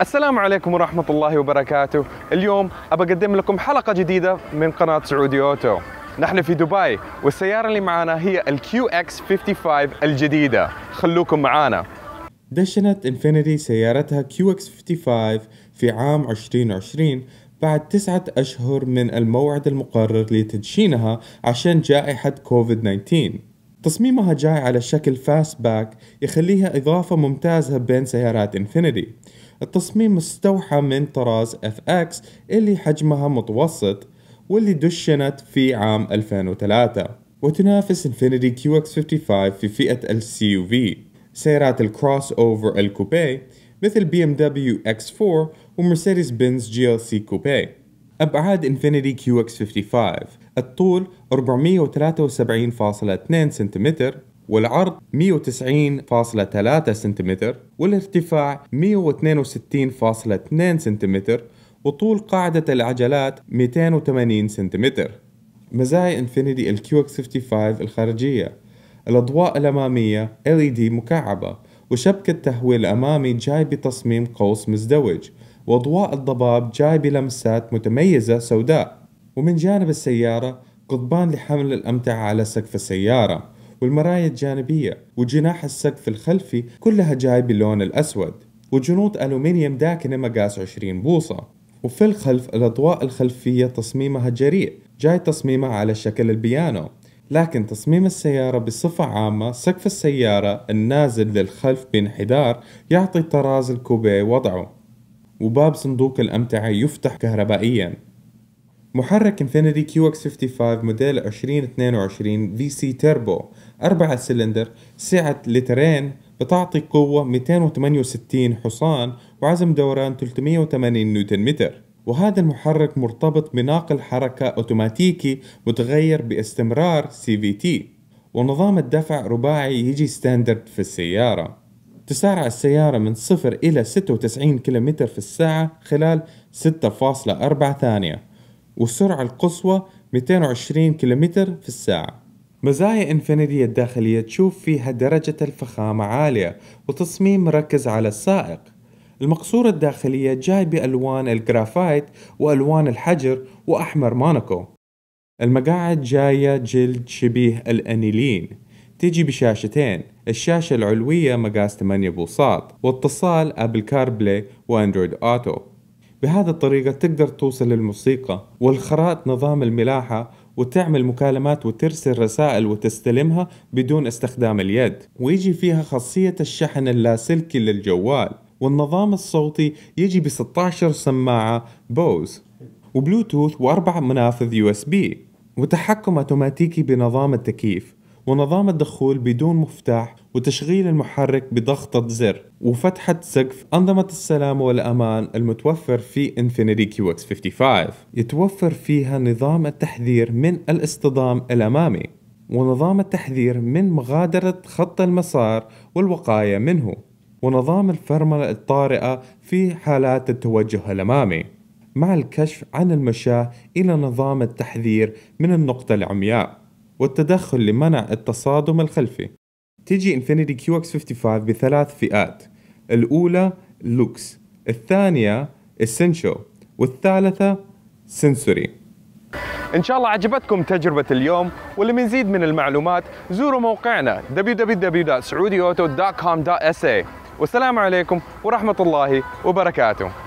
السلام عليكم ورحمة الله وبركاته اليوم أبى أقدم لكم حلقة جديدة من قناة سعودي أوتو نحن في دبي والسيارة اللي معانا هي الـ qx 55 الجديدة خلوكم معانا دشنت انفينيتي سيارتها qx 55 في عام 2020 بعد تسعة أشهر من الموعد المقرر لتدشينها عشان جائحة كوفيد 19 تصميمها جاي على شكل فاست باك يخليها إضافة ممتازة بين سيارات انفينيتي التصميم مستوحى من طراز اف اكس اللي حجمها متوسط واللي دشنت في عام 2003 وتنافس انفينيتي كيو اكس 55 في فئة السي يو في سيارات الكروس اوفر الكوبي مثل بي ام دبليو اكس 4 ومرسيدس بنز جي ال سي كوبي أبعاد انفينيتي كيو اكس 55 الطول 473.2 سنتيمتر والعرض 190.3 سنتيمتر والارتفاع 162.2 سنتيمتر وطول قاعدة العجلات 280 سنتيمتر مزايا انفينيتي الكيو اكس 55 الخارجية الأضواء الأمامية LED مكعبة وشبكة تهويل أمامي جاي بتصميم قوس مزدوج وأضواء الضباب جاي بلمسات متميزة سوداء ومن جانب السيارة قضبان لحمل الأمتعة على سقف السيارة والمرايا الجانبية وجناح السقف الخلفي كلها جاي باللون الأسود وجنود ألومنيوم داكنة مقاس 20 بوصة وفي الخلف الأضواء الخلفية تصميمها جريء جاي تصميمها على شكل البيانو لكن تصميم السيارة بصفة عامة سقف السيارة النازل للخلف بانحدار يعطي طراز الكوبي وضعه وباب صندوق الأمتعة يفتح كهربائيا محرك انفينيتي كيو اكس 55 موديل 2022 في سي تيربو 4 سلندر سعة لترين بتعطي قوة 268 حصان وعزم دوران 380 نيوتن متر وهذا المحرك مرتبط بناقل حركة أوتوماتيكي متغير باستمرار CVT ونظام الدفع رباعي يجي ستاندرد في السيارة تسارع السيارة من صفر إلى 96 كم في الساعة خلال 6.4 ثانية والسرعة القصوى 220 كم في الساعة مزايا انفينيتي الداخلية تشوف فيها درجة الفخامة عالية وتصميم مركز على السائق المقصورة الداخلية جاي بألوان الجرافايت وألوان الحجر وأحمر مونوكو المقاعد جاية جلد شبيه الأنيلين تيجي بشاشتين الشاشة العلوية مقاس 8 بوصات واتصال أبل كاربلاي وأندرويد أوتو بهذه الطريقة تقدر توصل للموسيقى والخرائط نظام الملاحة وتعمل مكالمات وترسل رسائل وتستلمها بدون استخدام اليد ويجي فيها خاصية الشحن اللاسلكي للجوال والنظام الصوتي يجي ب 16 سماعة بوز وبلوتوث وأربع منافذ يو اس بي وتحكم اوتوماتيكي بنظام التكييف ونظام الدخول بدون مفتاح وتشغيل المحرك بضغطة زر وفتحة سقف أنظمة السلام والأمان المتوفر في Infinity qx 55 يتوفر فيها نظام التحذير من الاصطدام الأمامي ونظام التحذير من مغادرة خط المسار والوقاية منه ونظام الفرملة الطارئة في حالات التوجه الأمامي مع الكشف عن المشاة إلى نظام التحذير من النقطة العمياء والتدخل لمنع التصادم الخلفي تيجي انفينيتي كيو اكس 55 بثلاث فئات الأولى لوكس الثانية السنشو والثالثة سنسوري إن شاء الله عجبتكم تجربة اليوم ولمزيد من المعلومات زوروا موقعنا www.saudiauto.com.sa والسلام عليكم ورحمة الله وبركاته